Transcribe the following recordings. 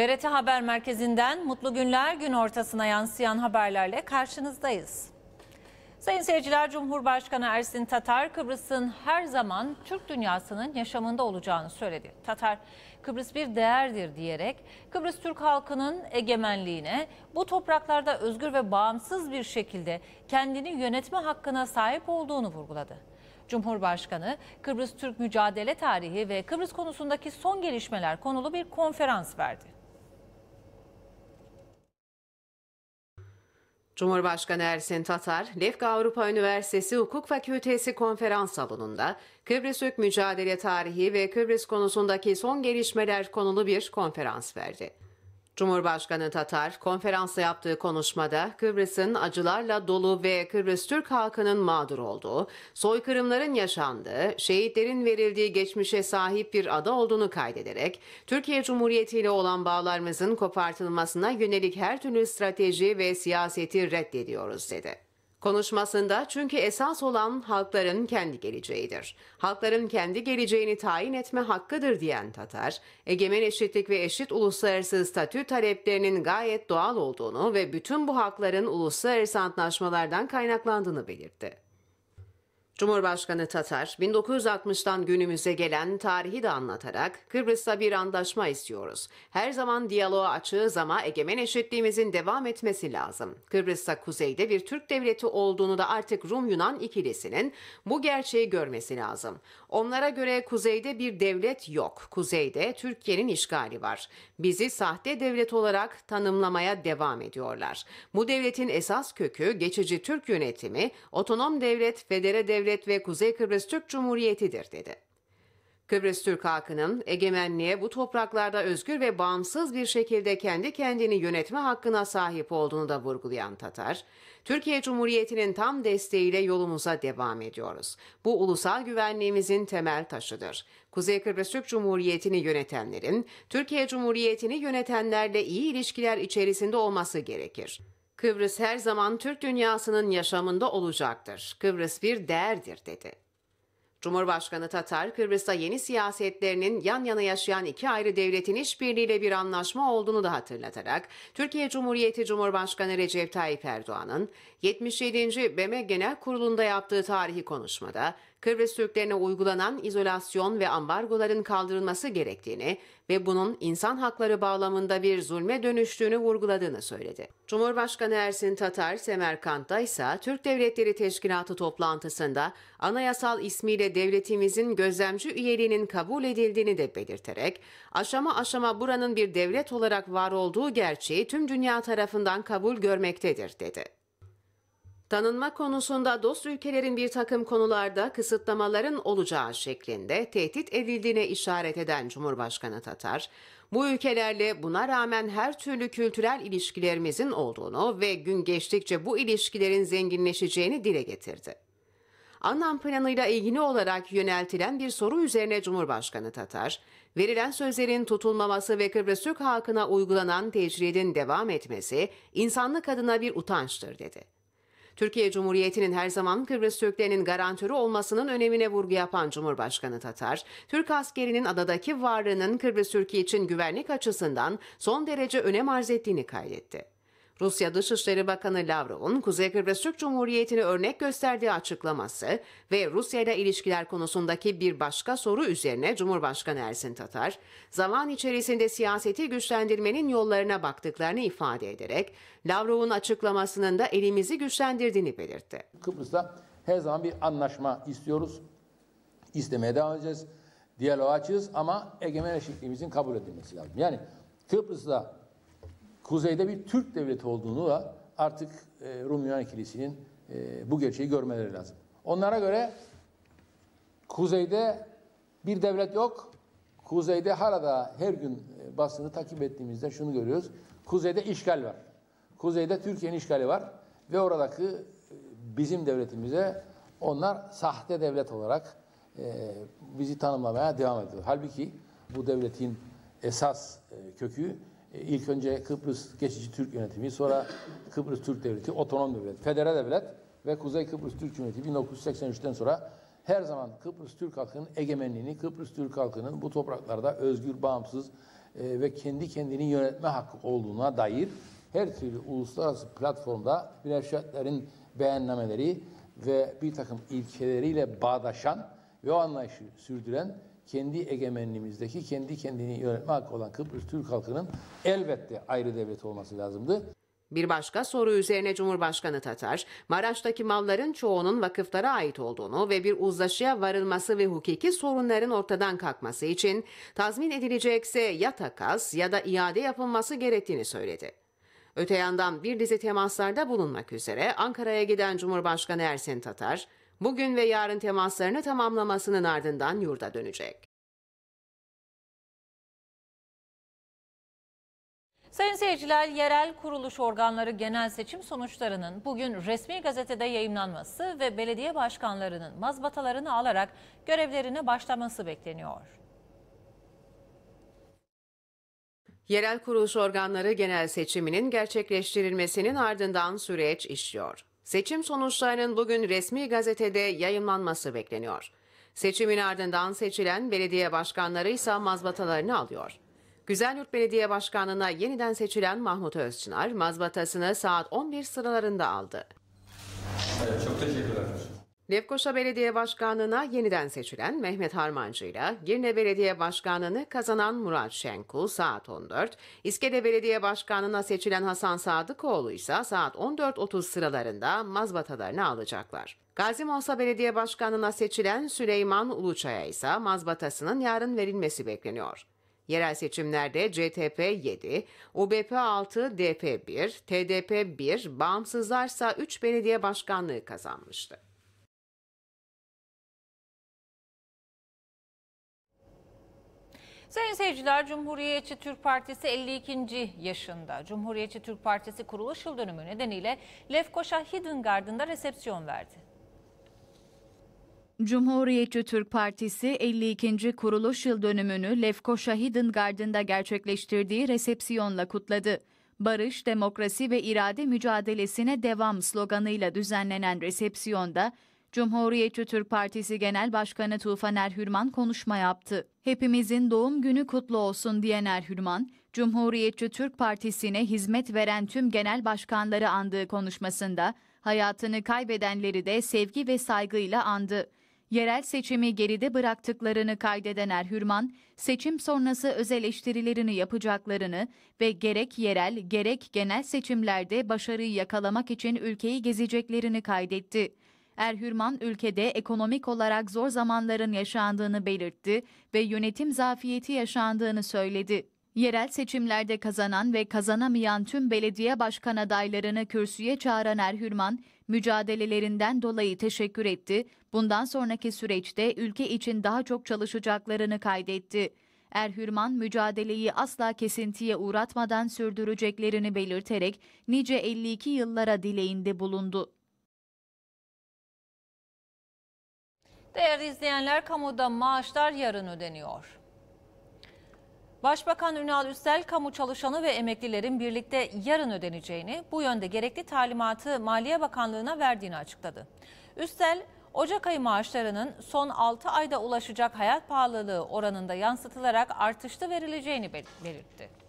BRT Haber Merkezi'nden mutlu günler gün ortasına yansıyan haberlerle karşınızdayız. Sayın seyirciler Cumhurbaşkanı Ersin Tatar Kıbrıs'ın her zaman Türk dünyasının yaşamında olacağını söyledi. Tatar Kıbrıs bir değerdir diyerek Kıbrıs Türk halkının egemenliğine bu topraklarda özgür ve bağımsız bir şekilde kendini yönetme hakkına sahip olduğunu vurguladı. Cumhurbaşkanı Kıbrıs Türk mücadele tarihi ve Kıbrıs konusundaki son gelişmeler konulu bir konferans verdi. Cumhurbaşkanı Ersin Tatar, Lefka Avrupa Üniversitesi Hukuk Fakültesi konferans salonunda Kıbrıs Türk mücadele tarihi ve Kıbrıs konusundaki son gelişmeler konulu bir konferans verdi. Cumhurbaşkanı Tatar, konferansta yaptığı konuşmada Kıbrıs'ın acılarla dolu ve Kıbrıs Türk halkının mağdur olduğu, soykırımların yaşandığı, şehitlerin verildiği geçmişe sahip bir ada olduğunu kaydederek, Türkiye Cumhuriyeti ile olan bağlarımızın kopartılmasına yönelik her türlü strateji ve siyaseti reddediyoruz dedi. Konuşmasında çünkü esas olan halkların kendi geleceğidir. Halkların kendi geleceğini tayin etme hakkıdır diyen Tatar, egemen eşitlik ve eşit uluslararası statü taleplerinin gayet doğal olduğunu ve bütün bu hakların uluslararası antlaşmalardan kaynaklandığını belirtti. Cumhurbaşkanı Tatar, 1960'tan günümüze gelen tarihi de anlatarak Kıbrıs'ta bir anlaşma istiyoruz. Her zaman diyaloğa açığız ama egemen eşitliğimizin devam etmesi lazım. Kıbrıs'ta kuzeyde bir Türk devleti olduğunu da artık Rum-Yunan ikilisinin bu gerçeği görmesi lazım. Onlara göre kuzeyde bir devlet yok. Kuzeyde Türkiye'nin işgali var. Bizi sahte devlet olarak tanımlamaya devam ediyorlar. Bu devletin esas kökü geçici Türk yönetimi, otonom devlet, federe devlet Devlet ve Kuzey Kıbrıs Türk Cumhuriyeti'dir dedi. Kıbrıs Türk halkının egemenliğe bu topraklarda özgür ve bağımsız bir şekilde kendi kendini yönetme hakkına sahip olduğunu da vurgulayan Tatar, Türkiye Cumhuriyeti'nin tam desteğiyle yolumuza devam ediyoruz. Bu ulusal güvenliğimizin temel taşıdır. Kuzey Kıbrıs Türk Cumhuriyeti'ni yönetenlerin, Türkiye Cumhuriyeti'ni yönetenlerle iyi ilişkiler içerisinde olması gerekir. Kıbrıs her zaman Türk dünyasının yaşamında olacaktır. Kıbrıs bir değerdir dedi. Cumhurbaşkanı Tatar, Kıbrıs'ta yeni siyasetlerinin yan yana yaşayan iki ayrı devletin işbirliğiyle bir anlaşma olduğunu da hatırlatarak, Türkiye Cumhuriyeti Cumhurbaşkanı Recep Tayyip Erdoğan'ın 77. BM Genel Kurulu'nda yaptığı tarihi konuşmada, Kıbrıs Türklerine uygulanan izolasyon ve ambargoların kaldırılması gerektiğini ve bunun insan hakları bağlamında bir zulme dönüştüğünü vurguladığını söyledi. Cumhurbaşkanı Ersin Tatar, Semerkant'ta ise Türk Devletleri Teşkilatı toplantısında anayasal ismiyle devletimizin gözlemci üyeliğinin kabul edildiğini de belirterek, aşama aşama buranın bir devlet olarak var olduğu gerçeği tüm dünya tarafından kabul görmektedir dedi tanınma konusunda dost ülkelerin bir takım konularda kısıtlamaların olacağı şeklinde tehdit edildiğine işaret eden Cumhurbaşkanı Tatar, bu ülkelerle buna rağmen her türlü kültürel ilişkilerimizin olduğunu ve gün geçtikçe bu ilişkilerin zenginleşeceğini dile getirdi. Anlam planıyla ilgili olarak yöneltilen bir soru üzerine Cumhurbaşkanı Tatar, verilen sözlerin tutulmaması ve Kıbrıs Türk halkına uygulanan tecridin devam etmesi insanlık adına bir utançtır dedi. Türkiye Cumhuriyeti'nin her zaman Kıbrıs Türklerinin garantörü olmasının önemine vurgu yapan Cumhurbaşkanı Tatar, Türk askerinin adadaki varlığının Kıbrıs Türkiye için güvenlik açısından son derece önem arz ettiğini kaydetti. Rusya Dışişleri Bakanı Lavrov'un Kuzey Kıbrıs Türk Cumhuriyeti'ni örnek gösterdiği açıklaması ve Rusya ile ilişkiler konusundaki bir başka soru üzerine Cumhurbaşkanı Ersin Tatar, zaman içerisinde siyaseti güçlendirmenin yollarına baktıklarını ifade ederek Lavrov'un açıklamasının da elimizi güçlendirdiğini belirtti. Kıbrıs'ta her zaman bir anlaşma istiyoruz. istemeye devam edeceğiz. Diyaloğa açığız ama egemen eşitliğimizin kabul edilmesi lazım. Yani Kıbrıs'ta kuzeyde bir Türk devleti olduğunu da artık e, Rum Yunan Kilisesi'nin e, bu gerçeği görmeleri lazım. Onlara göre kuzeyde bir devlet yok. Kuzeyde harada her gün e, basını takip ettiğimizde şunu görüyoruz. Kuzeyde işgal var. Kuzeyde Türkiye'nin işgali var ve oradaki e, bizim devletimize onlar sahte devlet olarak e, bizi tanımlamaya devam ediyor. Halbuki bu devletin esas kökü e, ilk önce Kıbrıs geçici Türk yönetimi, sonra Kıbrıs Türk Devleti, otonom devlet, federal devlet ve Kuzey Kıbrıs Türk Cumhuriyeti 1983'ten sonra her zaman Kıbrıs Türk halkının egemenliğini, Kıbrıs Türk halkının bu topraklarda özgür, bağımsız e, ve kendi kendini yönetme hakkı olduğuna dair her türlü uluslararası platformda münevşatların beğenlemeleri ve bir takım ilkeleriyle bağdaşan ve o anlayışı sürdüren kendi egemenliğimizdeki kendi kendini yönetme hakkı olan Kıbrıs Türk halkının elbette ayrı devlet olması lazımdı. Bir başka soru üzerine Cumhurbaşkanı Tatar, Maraş'taki malların çoğunun vakıflara ait olduğunu ve bir uzlaşıya varılması ve hukuki sorunların ortadan kalkması için tazmin edilecekse ya takas ya da iade yapılması gerektiğini söyledi. Öte yandan bir dizi temaslarda bulunmak üzere Ankara'ya giden Cumhurbaşkanı Ersin Tatar, bugün ve yarın temaslarını tamamlamasının ardından yurda dönecek. Sayın seyirciler, yerel kuruluş organları genel seçim sonuçlarının bugün resmi gazetede yayınlanması ve belediye başkanlarının mazbatalarını alarak görevlerine başlaması bekleniyor. Yerel kuruluş organları genel seçiminin gerçekleştirilmesinin ardından süreç işliyor. Seçim sonuçlarının bugün resmi gazetede yayınlanması bekleniyor. Seçimin ardından seçilen belediye başkanları ise mazbatalarını alıyor. Güzelyurt Belediye Başkanlığı'na yeniden seçilen Mahmut Özçınar mazbatasını saat 11 sıralarında aldı. Evet, çok teşekkür Lefkoşa Belediye Başkanlığı'na yeniden seçilen Mehmet Harmancı ile Girne Belediye Başkanlığı'nı kazanan Murat Şenkul saat 14, İskele Belediye Başkanlığı'na seçilen Hasan Sadıkoğlu ise saat 14.30 sıralarında mazbatalarını alacaklar. Gazi Mosa Belediye Başkanlığı'na seçilen Süleyman Uluçaya ise mazbatasının yarın verilmesi bekleniyor. Yerel seçimlerde CTP 7, UBP 6, DP 1, TDP 1, bağımsızlarsa 3 belediye başkanlığı kazanmıştı. Sayın seyirciler, Cumhuriyetçi Türk Partisi 52. yaşında. Cumhuriyetçi Türk Partisi kuruluş yıl dönümü nedeniyle Lefkoşa Hidden Garden'da resepsiyon verdi. Cumhuriyetçi Türk Partisi 52. kuruluş yıl dönümünü Lefkoşa Hidden Garden'da gerçekleştirdiği resepsiyonla kutladı. Barış, demokrasi ve irade mücadelesine devam sloganıyla düzenlenen resepsiyonda Cumhuriyetçi Türk Partisi Genel Başkanı Tufan Erhürman konuşma yaptı. Hepimizin doğum günü kutlu olsun diyen Erhürman, Cumhuriyetçi Türk Partisi'ne hizmet veren tüm genel başkanları andığı konuşmasında hayatını kaybedenleri de sevgi ve saygıyla andı. Yerel seçimi geride bıraktıklarını kaydeden Erhürman, seçim sonrası öz eleştirilerini yapacaklarını ve gerek yerel gerek genel seçimlerde başarıyı yakalamak için ülkeyi gezeceklerini kaydetti. Erhürman ülkede ekonomik olarak zor zamanların yaşandığını belirtti ve yönetim zafiyeti yaşandığını söyledi. Yerel seçimlerde kazanan ve kazanamayan tüm belediye başkan adaylarını kürsüye çağıran Erhürman, mücadelelerinden dolayı teşekkür etti. Bundan sonraki süreçte ülke için daha çok çalışacaklarını kaydetti. Erhürman mücadeleyi asla kesintiye uğratmadan sürdüreceklerini belirterek nice 52 yıllara dileğinde bulundu. Değerli izleyenler kamuda maaşlar yarın ödeniyor. Başbakan Ünal Üstel kamu çalışanı ve emeklilerin birlikte yarın ödeneceğini, bu yönde gerekli talimatı Maliye Bakanlığı'na verdiğini açıkladı. Üstel, Ocak ayı maaşlarının son 6 ayda ulaşacak hayat pahalılığı oranında yansıtılarak artışlı verileceğini belirtti.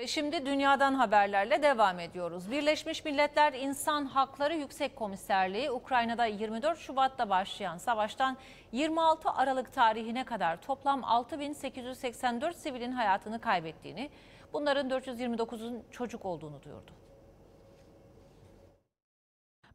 Ve şimdi dünyadan haberlerle devam ediyoruz. Birleşmiş Milletler İnsan Hakları Yüksek Komiserliği Ukrayna'da 24 Şubat'ta başlayan savaştan 26 Aralık tarihine kadar toplam 6884 sivilin hayatını kaybettiğini, bunların 429'un çocuk olduğunu duyurdu.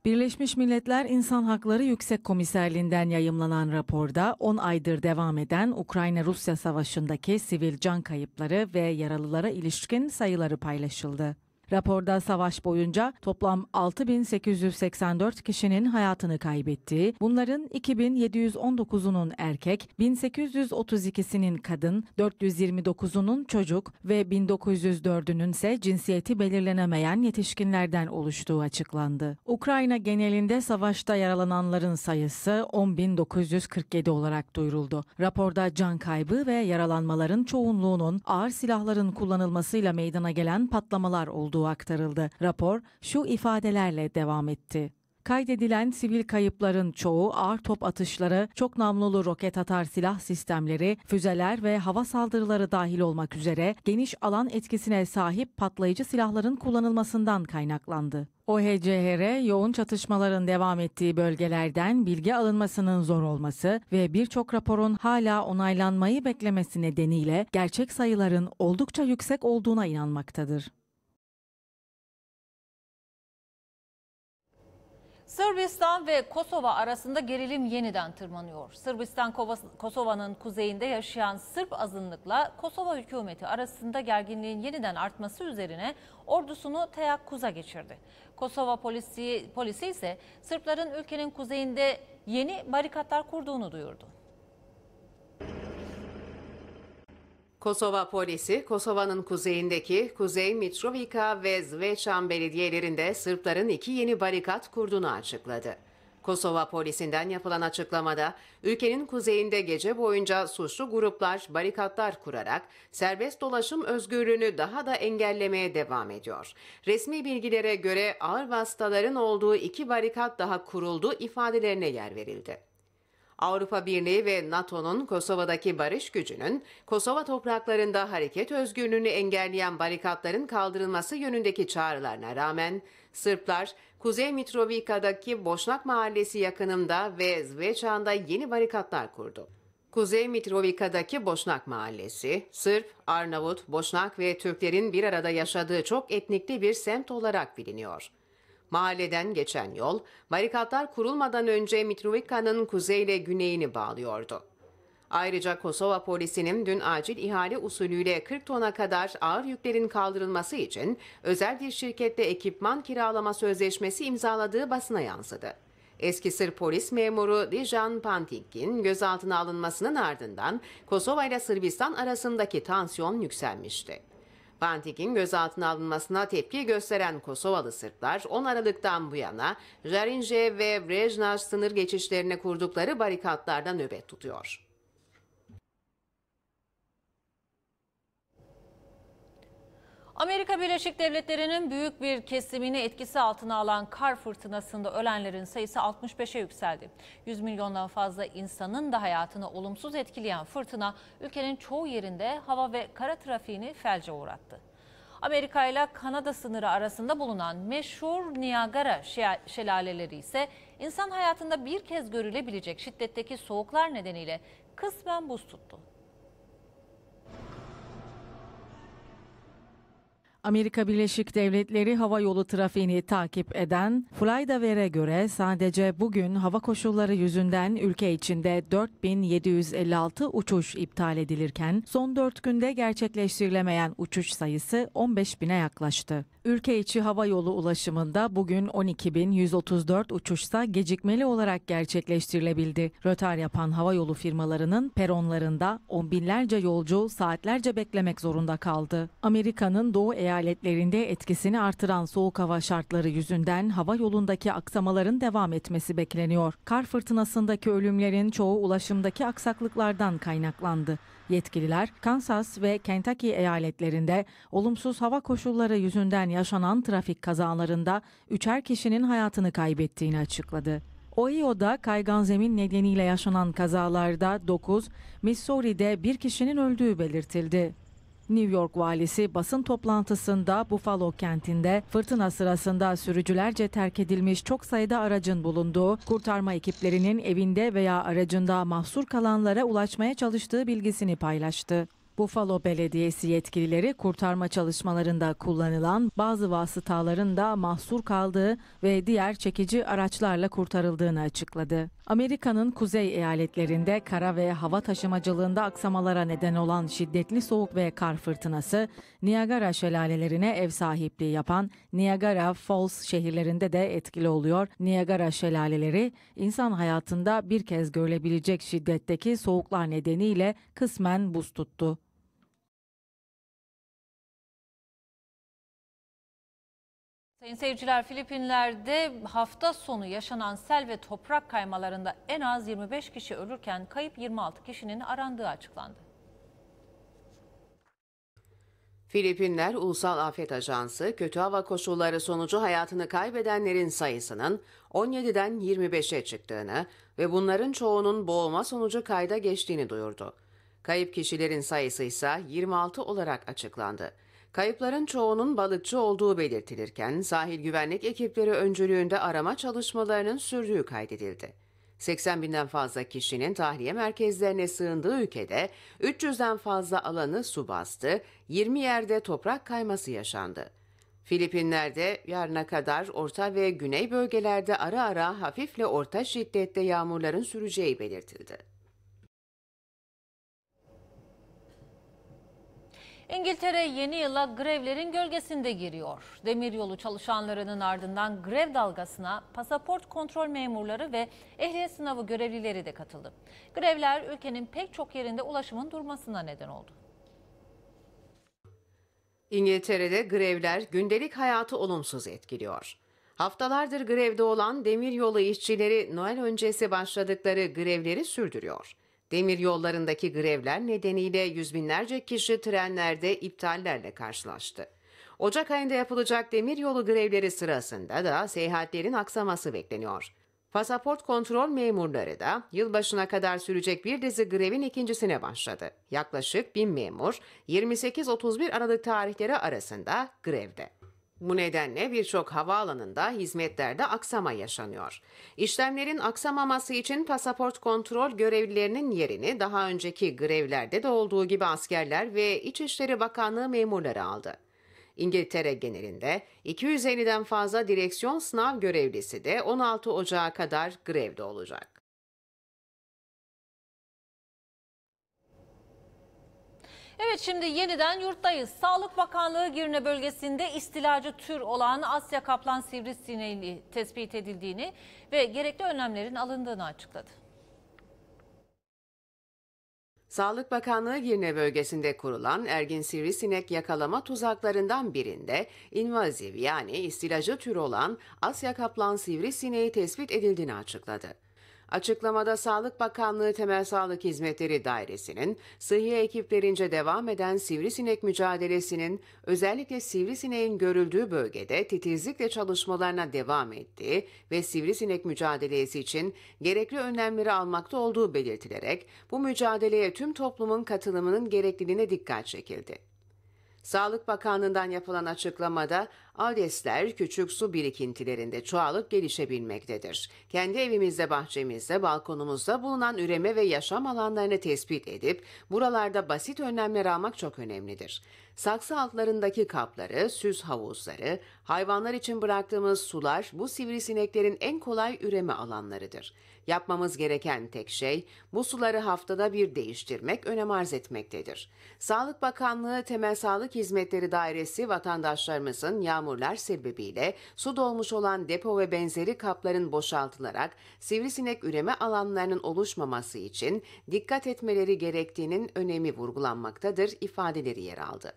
Birleşmiş Milletler İnsan Hakları Yüksek Komiserliğinden yayımlanan raporda 10 aydır devam eden Ukrayna-Rusya savaşındaki sivil can kayıpları ve yaralılara ilişkin sayıları paylaşıldı. Raporda savaş boyunca toplam 6884 kişinin hayatını kaybettiği, bunların 2719'unun erkek, 1832'sinin kadın, 429'unun çocuk ve 1904'ünün ise cinsiyeti belirlenemeyen yetişkinlerden oluştuğu açıklandı. Ukrayna genelinde savaşta yaralananların sayısı 10.947 olarak duyuruldu. Raporda can kaybı ve yaralanmaların çoğunluğunun ağır silahların kullanılmasıyla meydana gelen patlamalar olduğu olduğu aktarıldı. Rapor şu ifadelerle devam etti. Kaydedilen sivil kayıpların çoğu ağır top atışları, çok namlulu roket atar silah sistemleri, füzeler ve hava saldırıları dahil olmak üzere geniş alan etkisine sahip patlayıcı silahların kullanılmasından kaynaklandı. OHCHR yoğun çatışmaların devam ettiği bölgelerden bilgi alınmasının zor olması ve birçok raporun hala onaylanmayı beklemesi nedeniyle gerçek sayıların oldukça yüksek olduğuna inanmaktadır. Sırbistan ve Kosova arasında gerilim yeniden tırmanıyor. Sırbistan Kosova'nın kuzeyinde yaşayan Sırp azınlıkla Kosova hükümeti arasında gerginliğin yeniden artması üzerine ordusunu teyakkuz'a geçirdi. Kosova polisi, polisi ise Sırpların ülkenin kuzeyinde yeni barikatlar kurduğunu duyurdu. Kosova polisi, Kosova'nın kuzeyindeki Kuzey Mitrovica ve Zvečan belediyelerinde Sırpların iki yeni barikat kurduğunu açıkladı. Kosova polisinden yapılan açıklamada, ülkenin kuzeyinde gece boyunca suçlu gruplar barikatlar kurarak serbest dolaşım özgürlüğünü daha da engellemeye devam ediyor. Resmi bilgilere göre ağır vasıtaların olduğu iki barikat daha kuruldu ifadelerine yer verildi. Avrupa Birliği ve NATO'nun Kosova'daki barış gücünün Kosova topraklarında hareket özgürlüğünü engelleyen barikatların kaldırılması yönündeki çağrılarına rağmen Sırplar Kuzey Mitrovica'daki Boşnak Mahallesi yakınında ve Zveçan'da yeni barikatlar kurdu. Kuzey Mitrovica'daki Boşnak Mahallesi, Sırp, Arnavut, Boşnak ve Türklerin bir arada yaşadığı çok etnikli bir semt olarak biliniyor. Mahalleden geçen yol, barikatlar kurulmadan önce Mitrovica'nın kuzeyle güneyini bağlıyordu. Ayrıca Kosova polisinin dün acil ihale usulüyle 40 tona kadar ağır yüklerin kaldırılması için özel bir şirkette ekipman kiralama sözleşmesi imzaladığı basına yansıdı. Eski Sırp polis memuru Dijan Pantik'in gözaltına alınmasının ardından Kosova ile Sırbistan arasındaki tansiyon yükselmişti. Pantik'in gözaltına alınmasına tepki gösteren Kosovalı Sırplar 10 Aralık'tan bu yana Jarinje ve Brejnaj sınır geçişlerine kurdukları barikatlarda nöbet tutuyor. Amerika Birleşik Devletleri'nin büyük bir kesimini etkisi altına alan kar fırtınasında ölenlerin sayısı 65'e yükseldi. 100 milyondan fazla insanın da hayatını olumsuz etkileyen fırtına ülkenin çoğu yerinde hava ve kara trafiğini felce uğrattı. Amerika ile Kanada sınırı arasında bulunan meşhur Niagara şelaleleri ise insan hayatında bir kez görülebilecek şiddetteki soğuklar nedeniyle kısmen buz tuttu. Amerika Birleşik Devletleri hava yolu trafiğini takip eden Flightaware göre sadece bugün hava koşulları yüzünden ülke içinde 4756 uçuş iptal edilirken son 4 günde gerçekleştirilemeyen uçuş sayısı 15 bine yaklaştı. Ülke içi hava yolu ulaşımında bugün 12.134 uçuşsa gecikmeli olarak gerçekleştirilebildi. Rötar yapan hava yolu firmalarının peronlarında on binlerce yolcu saatlerce beklemek zorunda kaldı. Amerika'nın doğu eyaletlerinde etkisini artıran soğuk hava şartları yüzünden hava yolundaki aksamaların devam etmesi bekleniyor. Kar fırtınasındaki ölümlerin çoğu ulaşımdaki aksaklıklardan kaynaklandı. Yetkililer Kansas ve Kentucky eyaletlerinde olumsuz hava koşulları yüzünden yaşanan trafik kazalarında üçer kişinin hayatını kaybettiğini açıkladı. Ohio'da kaygan zemin nedeniyle yaşanan kazalarda 9, Missouri'de bir kişinin öldüğü belirtildi. New York valisi basın toplantısında Buffalo kentinde fırtına sırasında sürücülerce terk edilmiş çok sayıda aracın bulunduğu, kurtarma ekiplerinin evinde veya aracında mahsur kalanlara ulaşmaya çalıştığı bilgisini paylaştı. Buffalo Belediyesi yetkilileri kurtarma çalışmalarında kullanılan bazı vasıtaların da mahsur kaldığı ve diğer çekici araçlarla kurtarıldığını açıkladı. Amerika'nın kuzey eyaletlerinde kara ve hava taşımacılığında aksamalara neden olan şiddetli soğuk ve kar fırtınası, Niagara şelalelerine ev sahipliği yapan Niagara Falls şehirlerinde de etkili oluyor. Niagara şelaleleri insan hayatında bir kez görülebilecek şiddetteki soğuklar nedeniyle kısmen buz tuttu. Sayın seyirciler Filipinler'de hafta sonu yaşanan sel ve toprak kaymalarında en az 25 kişi ölürken kayıp 26 kişinin arandığı açıklandı. Filipinler Ulusal Afet Ajansı kötü hava koşulları sonucu hayatını kaybedenlerin sayısının 17'den 25'e çıktığını ve bunların çoğunun boğulma sonucu kayda geçtiğini duyurdu. Kayıp kişilerin sayısı ise 26 olarak açıklandı. Kayıpların çoğunun balıkçı olduğu belirtilirken sahil güvenlik ekipleri öncülüğünde arama çalışmalarının sürdüğü kaydedildi. 80 binden fazla kişinin tahliye merkezlerine sığındığı ülkede 300'den fazla alanı su bastı, 20 yerde toprak kayması yaşandı. Filipinler'de yarına kadar orta ve güney bölgelerde ara ara hafifle orta şiddette yağmurların süreceği belirtildi. İngiltere yeni yıla grevlerin gölgesinde giriyor. Demiryolu çalışanlarının ardından grev dalgasına pasaport kontrol memurları ve ehliyet sınavı görevlileri de katıldı. Grevler ülkenin pek çok yerinde ulaşımın durmasına neden oldu. İngiltere'de grevler gündelik hayatı olumsuz etkiliyor. Haftalardır grevde olan demiryolu işçileri Noel öncesi başladıkları grevleri sürdürüyor. Demir yollarındaki grevler nedeniyle yüz binlerce kişi trenlerde iptallerle karşılaştı. Ocak ayında yapılacak demir yolu grevleri sırasında da seyahatlerin aksaması bekleniyor. Pasaport kontrol memurları da yılbaşına kadar sürecek bir dizi grevin ikincisine başladı. Yaklaşık 1000 memur 28-31 Aralık tarihleri arasında grevde. Bu nedenle birçok havaalanında hizmetlerde aksama yaşanıyor. İşlemlerin aksamaması için pasaport kontrol görevlilerinin yerini daha önceki grevlerde de olduğu gibi askerler ve İçişleri Bakanlığı memurları aldı. İngiltere genelinde 250'den fazla direksiyon sınav görevlisi de 16 Ocağı kadar grevde olacak. Evet şimdi yeniden yurttayız. Sağlık Bakanlığı Girne bölgesinde istilacı tür olan Asya kaplan sivrisineği tespit edildiğini ve gerekli önlemlerin alındığını açıkladı. Sağlık Bakanlığı Girne bölgesinde kurulan ergin sivrisinek yakalama tuzaklarından birinde invaziv yani istilacı tür olan Asya kaplan sivrisineği tespit edildiğini açıkladı. Açıklamada Sağlık Bakanlığı Temel Sağlık Hizmetleri Dairesi'nin sıhhiye ekiplerince devam eden sivrisinek mücadelesinin özellikle sivrisineğin görüldüğü bölgede titizlikle çalışmalarına devam ettiği ve sivrisinek mücadelesi için gerekli önlemleri almakta olduğu belirtilerek bu mücadeleye tüm toplumun katılımının gerekliliğine dikkat çekildi. Sağlık Bakanlığı'ndan yapılan açıklamada adresler küçük su birikintilerinde çoğalıp gelişebilmektedir. Kendi evimizde, bahçemizde, balkonumuzda bulunan üreme ve yaşam alanlarını tespit edip buralarda basit önlemler almak çok önemlidir. Saksı altlarındaki kapları, süs havuzları, hayvanlar için bıraktığımız sular bu sivrisineklerin en kolay üreme alanlarıdır. Yapmamız gereken tek şey bu suları haftada bir değiştirmek, önem arz etmektedir. Sağlık Bakanlığı Temel Sağlık Hizmetleri Dairesi vatandaşlarımızın yağmurlar sebebiyle su dolmuş olan depo ve benzeri kapların boşaltılarak sivrisinek üreme alanlarının oluşmaması için dikkat etmeleri gerektiğinin önemi vurgulanmaktadır ifadeleri yer aldı.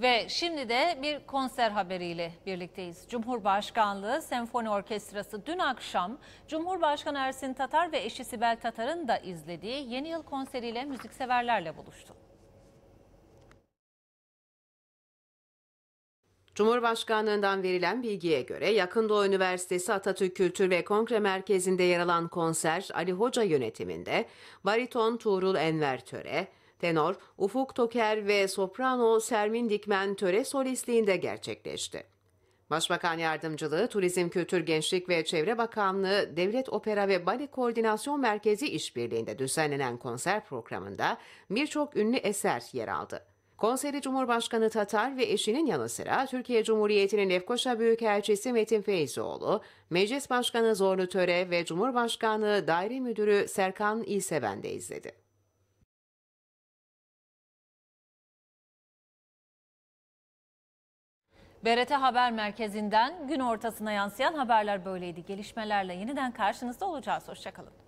Ve şimdi de bir konser haberiyle birlikteyiz. Cumhurbaşkanlığı Senfoni Orkestrası dün akşam Cumhurbaşkanı Ersin Tatar ve eşi Sibel Tatar'ın da izlediği yeni yıl konseriyle müzikseverlerle buluştu. Cumhurbaşkanlığından verilen bilgiye göre Yakın Doğu Üniversitesi Atatürk Kültür ve Kongre Merkezi'nde yer alan konser Ali Hoca yönetiminde bariton Tuğrul Enver Töre, tenor Ufuk Toker ve soprano Sermin Dikmen töre solistliğinde gerçekleşti. Başbakan Yardımcılığı, Turizm Kültür Gençlik ve Çevre Bakanlığı Devlet Opera ve Bale Koordinasyon Merkezi işbirliğinde düzenlenen konser programında birçok ünlü eser yer aldı. Konseri Cumhurbaşkanı Tatar ve eşinin yanı sıra Türkiye Cumhuriyeti'nin Lefkoşa Büyükelçisi Metin Feyzoğlu, Meclis Başkanı Zorlu Töre ve Cumhurbaşkanlığı Daire Müdürü Serkan İseven de izledi. BRT Haber Merkezi'nden gün ortasına yansıyan haberler böyleydi. Gelişmelerle yeniden karşınızda olacağız. Hoşçakalın.